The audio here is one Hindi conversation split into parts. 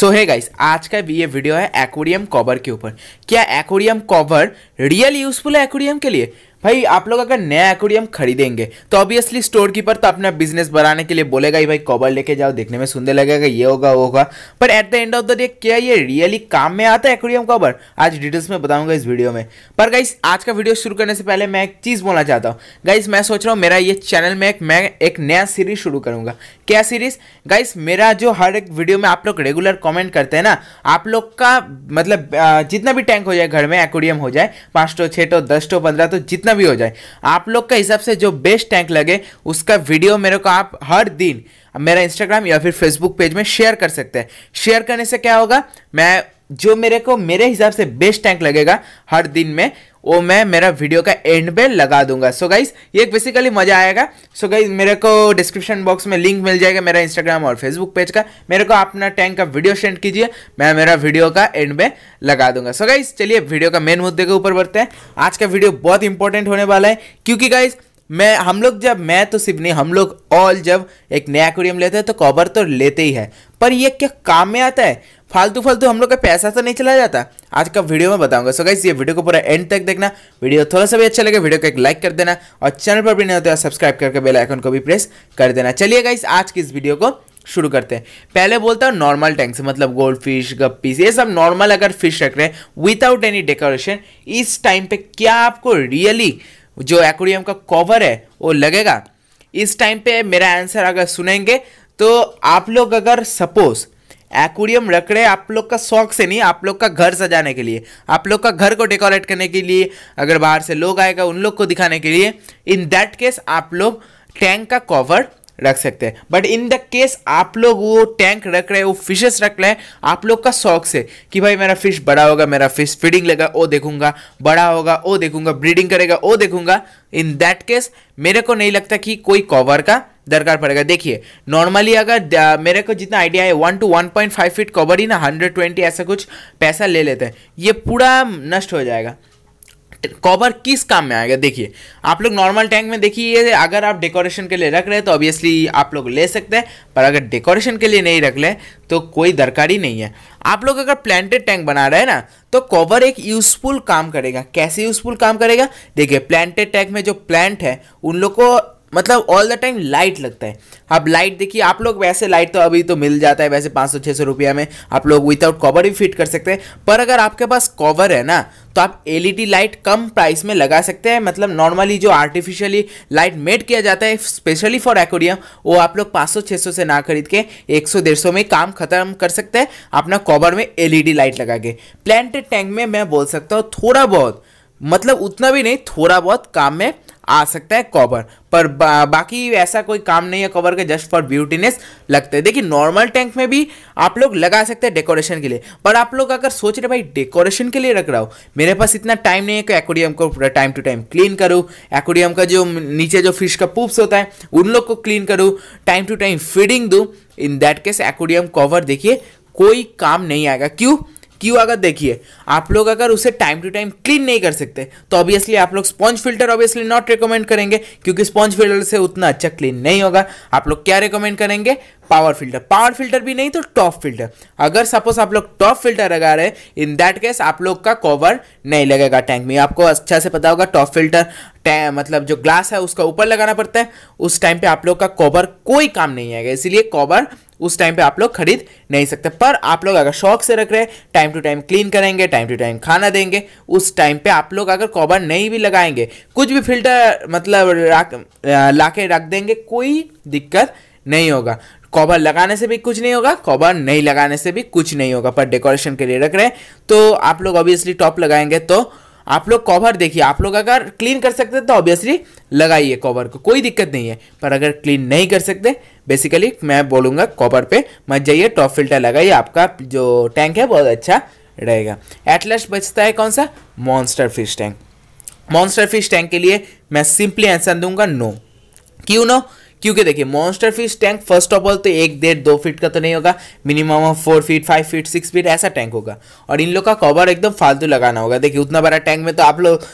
सो है गाइस आज का भी ये वीडियो है एक्वेरियम कवर के ऊपर क्या एक्वेरियम कवर रियल यूजफुल है एक्वेरियम के लिए भाई आप लोग अगर नया एक्वेरियम खरीदेंगे तो ऑब्वियसली स्टोर कीपर तो अपना बिजनेस बढ़ाने के लिए बोलेगा ही भाई कवर लेके जाओ देखने में सुंदर लगेगा ये होगा वो होगा पर at the end of the day क्या ये रियली काम में आता है एक्वेरियम कवर आज डिटेल्स में बताऊंगा इस वीडियो में पर गाइस आज का वीडियो शुरू करने से पहले मैं एक चीज़ बोलना चाहता हूँ गाइस मैं सोच रहा हूँ मेरा ये चैनल में एक मैं एक नया सीरीज शुरू करूंगा क्या सीरीज गाइस मेरा जो हर एक वीडियो में आप लोग रेगुलर कॉमेंट करते हैं ना आप लोग का मतलब जितना भी टैंक हो जाए घर में एक्वेरियम हो जाए पाँच टो छः टो दस टो पंद्रह तो जितना जितना भी हो जाए आप लोग के हिसाब से जो बेस्ट टैंक लगे उसका वीडियो मेरे को आप हर दिन मेरा इंस्टाग्राम या फिर फेसबुक पेज में शेयर कर सकते हैं शेयर करने से क्या होगा मैं जो मेरे को मेरे हिसाब से बेस्ट टैंक लगेगा हर दिन में वो मैं मेरा वीडियो का एंड में लगा दूंगा सो so गाइस ये बेसिकली मजा आएगा सो so गाइस मेरे को डिस्क्रिप्शन बॉक्स में लिंक मिल जाएगा मेरा इंस्टाग्राम और फेसबुक पेज का मेरे को अपना टैंक का वीडियो सेंड कीजिए मैं मेरा वीडियो का एंड में लगा दूंगा सो गाइस चलिए वीडियो का मेन मुद्दे के ऊपर बढ़ते हैं आज का वीडियो बहुत इंपॉर्टेंट होने वाला है क्योंकि गाइज़ मैं हम लोग जब मैं तो सिर्फ नहीं हम लोग ऑल जब एक नया एक्वेरियम लेते हैं तो कॉबर तो लेते ही है पर ये क्या काम में आता है फालतू फालतू हम लोग का पैसा तो नहीं चला जाता आज का वीडियो में बताऊंगा सो गाइस ये वीडियो को पूरा एंड तक देखना वीडियो थोड़ा सा भी अच्छा लगे वीडियो को एक लाइक कर देना और चैनल पर भी नहीं होता सब्सक्राइब करके बेल आइकन को भी प्रेस कर देना चलिए गाइस आज की इस वीडियो को शुरू करते हैं पहले बोलता हूँ नॉर्मल टैंक से मतलब गोल्ड फिश गप्पीस ये सब नॉर्मल अगर फिश रख रहे हैं विदाउट एनी डेकोरेशन इस टाइम पर क्या आपको रियली जो एक्वेरियम का कवर है वो लगेगा इस टाइम पर मेरा आंसर अगर सुनेंगे तो आप लोग अगर सपोज़ एक्वेरियम रख रहे हैं आप लोग का शौक से नहीं आप लोग का घर सजाने के लिए आप लोग का घर को डेकोरेट करने के लिए अगर बाहर से लोग आएगा उन लोग को दिखाने के लिए इन दैट केस आप लोग टैंक का कवर रख सकते हैं बट इन द केस आप लोग वो टैंक रख रहे हैं वो फिशेस रख रहे हैं आप लोग का शौक से कि भाई मेरा फिश बड़ा होगा मेरा फिश फीडिंग लेगा वो देखूंगा बड़ा होगा वो देखूंगा ब्रीडिंग करेगा वो देखूंगा इन दैट केस मेरे को नहीं लगता कि कोई कवर का दरकार पड़ेगा देखिए नॉर्मली अगर मेरे को जितना आइडिया है one two one point five feet cover ही ना हंड्रेड ट्वेंटी ऐसा कुछ पैसा ले लेते हैं ये पूरा नष्ट हो जाएगा कवर किस काम में आएगा देखिए आप लोग नॉर्मल टैंक में देखिए अगर आप डेकोरेशन के लिए रख रहे हैं तो ऑब्वियसली आप लोग ले सकते हैं पर अगर डेकोरेशन के लिए नहीं रख ले तो कोई दरकार ही नहीं है आप लोग अगर प्लांटेड टैंक बना रहे हैं ना तो कवर एक यूज़फुल काम करेगा कैसे यूज़फुल काम करेगा देखिए प्लांटेड टैंक में जो प्लांट है उन लोग को मतलब ऑल द टाइम लाइट लगता है अब लाइट देखिए आप लोग वैसे लाइट तो अभी तो मिल जाता है वैसे पाँच सौ छः सौ रुपया में आप लोग विदाउट कवर भी फिट कर सकते हैं पर अगर आपके पास कवर है ना तो आप एलईडी लाइट कम प्राइस में लगा सकते हैं मतलब नॉर्मली जो आर्टिफिशियली लाइट मेड किया जाता है स्पेशली फॉर एक्वेरियम वो आप लोग पाँच सौ छः से ना खरीद के एक डेढ़ सौ में काम खत्म कर सकते हैं अपना कवर में एल लाइट लगा के प्लान्टेड टैंक में मैं बोल सकता हूँ थोड़ा बहुत मतलब उतना भी नहीं थोड़ा बहुत काम में आ सकता है कॉपर पर बा, बाकी ऐसा कोई काम नहीं है कवर के जस्ट फॉर ब्यूटीनेस लगते हैं देखिए नॉर्मल टैंक में भी आप लोग लगा सकते हैं डेकोरेशन के लिए पर आप लोग अगर सोच रहे भाई डेकोरेशन के लिए रख रहा हो मेरे पास इतना टाइम नहीं है कि एक्वेरियम को टाइम टू टाइम क्लीन करूँ एक्वेरियम का जो नीचे जो फिश का पूप्स होता है उन लोग को क्लीन करूँ टाइम टू टाइम फीडिंग दूँ in that case aquarium cover देखिए कोई काम नहीं आएगा क्यों क्यों अगर देखिए आप लोग अगर उसे टाइम टू टाइम क्लीन नहीं कर सकते तो ऑब्वियसली आप लोग sponge filter obviously not recommend करेंगे क्योंकि स्पॉन्ज फिल्टर से उतना अच्छा क्लीन नहीं होगा आप लोग क्या रिकमेंड करेंगे पावर फिल्टर पावर फिल्टर भी नहीं तो टॉप फिल्टर अगर सपोज आप लोग टॉप फिल्टर लगा रहे हैं इन दैट केस आप लोग का कवर नहीं लगेगा टैंक में आपको अच्छा से पता होगा टॉप फिल्टर मतलब जो ग्लास है उसका ऊपर लगाना पड़ता है उस टाइम पे आप लोग का कवर कोई काम नहीं आएगा इसीलिए कवर उस टाइम पे आप लोग खरीद नहीं सकते पर आप लोग अगर शौक से रख रहे हैं टाइम टू टाइम क्लीन करेंगे टाइम टू टाइम खाना देंगे उस टाइम पे आप लोग अगर कवर नहीं भी लगाएंगे कुछ भी फिल्टर मतलब ला के रख देंगे कोई दिक्कत नहीं होगा कवर लगाने से भी कुछ नहीं होगा कवर नहीं लगाने से भी कुछ नहीं होगा पर डेकोरेशन के लिए रख रहे हैं तो आप लोग ऑब्वियसली टॉप लगाएंगे तो आप लोग कवर देखिए आप लोग अगर क्लीन कर सकते तो ऑब्वियसली लगाइए कवर को कोई दिक्कत नहीं है पर अगर क्लीन नहीं कर सकते बेसिकली मैं बोलूँगा कवर पे मत जाइए टॉप फिल्टर लगाइए आपका जो टैंक है बहुत अच्छा रहेगा लास्ट बचता है कौन सा monster fish tank monster fish tank के लिए मैं सिंपली आंसर दूंगा नो क्यों नो क्योंकि देखिए monster fish tank first of all तो एक डेढ़ दो फीट का तो नहीं होगा minimum of four feet five feet six feet ऐसा टैंक होगा और इन लोग का कवर एकदम फालतू लगाना होगा देखिए उतना बड़ा टैंक में तो आप लोग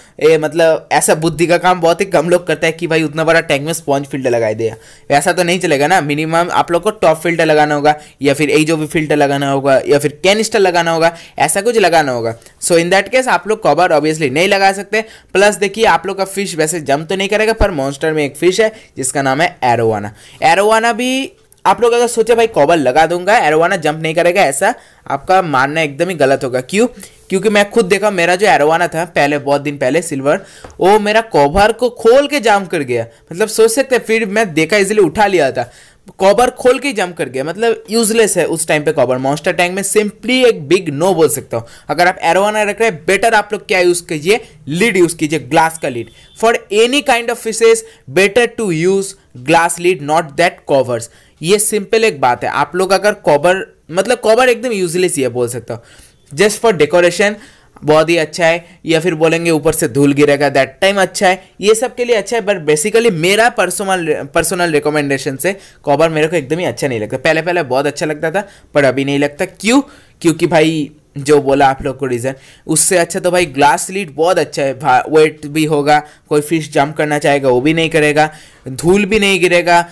मतलब ऐसा बुद्धि का काम बहुत ही कम लोग करता है कि भाई उतना बड़ा टैंक में स्पॉन्ज फिल्टर लगाई दिया वैसा तो नहीं चलेगा ना मिनिमम आप लोग को टॉप फिल्टर लगाना होगा या फिर ए जो भी फिल्टर लगाना होगा या फिर कैनिस्टर लगाना होगा ऐसा कुछ लगाना होगा सो इन दैट केस आप लोग कवर ऑब्वियसली नहीं लगा सकते प्लस देखिए आप लोग का फिश वैसे जम तो नहीं करेगा पर मॉन्स्टर में एक फिश है जिसका नाम है एरोवाना एरोवाना भी आप लोग अगर सोचे भाई कॉबल लगा दूंगा एरोवाना जंप नहीं करेगा ऐसा आपका मानना एकदम ही गलत होगा क्यों क्योंकि मैं खुद देखा मेरा जो एरोवाना था पहले बहुत दिन पहले सिल्वर वो मेरा कॉबर को खोल के जाम कर गया मतलब सोच सकते फिर मैं देखा इसलिए उठा लिया था कॉबर खोल के जंप कर गया मतलब यूजलेस है उस टाइम पे कॉबर मॉन्स्टर टैंक में सिंपली एक बिग नो बोल सकता हूँ अगर आप एरोना रख रहे हैं बेटर आप लोग क्या यूज़ कीजिए लीड यूज़ कीजिए ग्लास का lid for any kind of fishes better to use glass lid not that covers ये सिंपल एक बात है आप लोग अगर कॉबर मतलब कॉबर एकदम यूजलेस ही है बोल सकता हूँ जस्ट फॉर डेकोरेशन बहुत ही अच्छा है या फिर बोलेंगे ऊपर से धूल गिरेगा दैट टाइम अच्छा है ये सब के लिए अच्छा है बट बेसिकली मेरा पर्सनल पर्सनल रिकमेंडेशन से कॉबर मेरे को एकदम ही अच्छा नहीं लगता पहले पहले बहुत अच्छा लगता था पर अभी नहीं लगता क्यों क्योंकि भाई जो बोला आप लोग को रीज़न उससे अच्छा तो भाई ग्लास लीड बहुत अच्छा है वेट भी होगा कोई फिश जंप करना चाहेगा वो भी नहीं करेगा धूल भी नहीं गिरेगा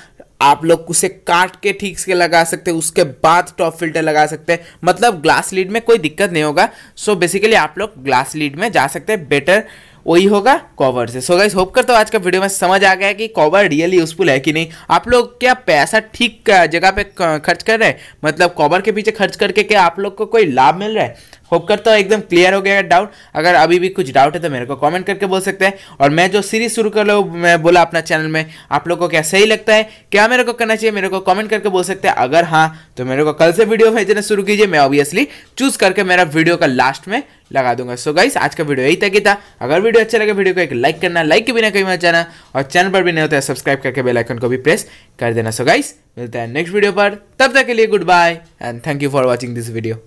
आप लोग उसे काट के ठीक से लगा सकते हैं उसके बाद टॉप फिल्टर लगा सकते हैं मतलब ग्लास लीड में कोई दिक्कत नहीं होगा सो so बेसिकली आप लोग ग्लास लीड में जा सकते हैं बेटर वही होगा कॉवर से सो गाइस होप करता हूँ आज का वीडियो में समझ आ गया कि कॉवर रियली यूजफुल है कि नहीं आप लोग क्या पैसा ठीक जगह पे खर्च कर रहे हैं मतलब कॉवर के पीछे खर्च करके क्या आप लोग को कोई लाभ मिल रहा है होप करता हूँ एकदम क्लियर हो गया डाउट अगर अभी भी कुछ डाउट है तो मेरे को कमेंट करके बोल सकते हैं और मैं जो सीरीज शुरू कर लो मैं बोला अपना चैनल में आप लोग को क्या सही लगता है क्या मेरे को करना चाहिए मेरे को कमेंट करके बोल सकते हैं अगर हाँ तो मेरे को कल से वीडियो भेजना शुरू कीजिए मैं ऑब्वियसली चूज करके मेरा वीडियो का लास्ट में लगा दूंगा सो so गाइस आज का वीडियो यही तक ही था अगर वीडियो अच्छा लगे वीडियो को एक लाइक करना लाइक के बिना कहीं मत जाना और चैनल पर भी नहीं होता है सब्सक्राइब करके बेल आइकन को भी प्रेस कर देना सो so गाइस मिलते हैं नेक्स्ट वीडियो पर तब तक के लिए goodbye and thank you for watching this video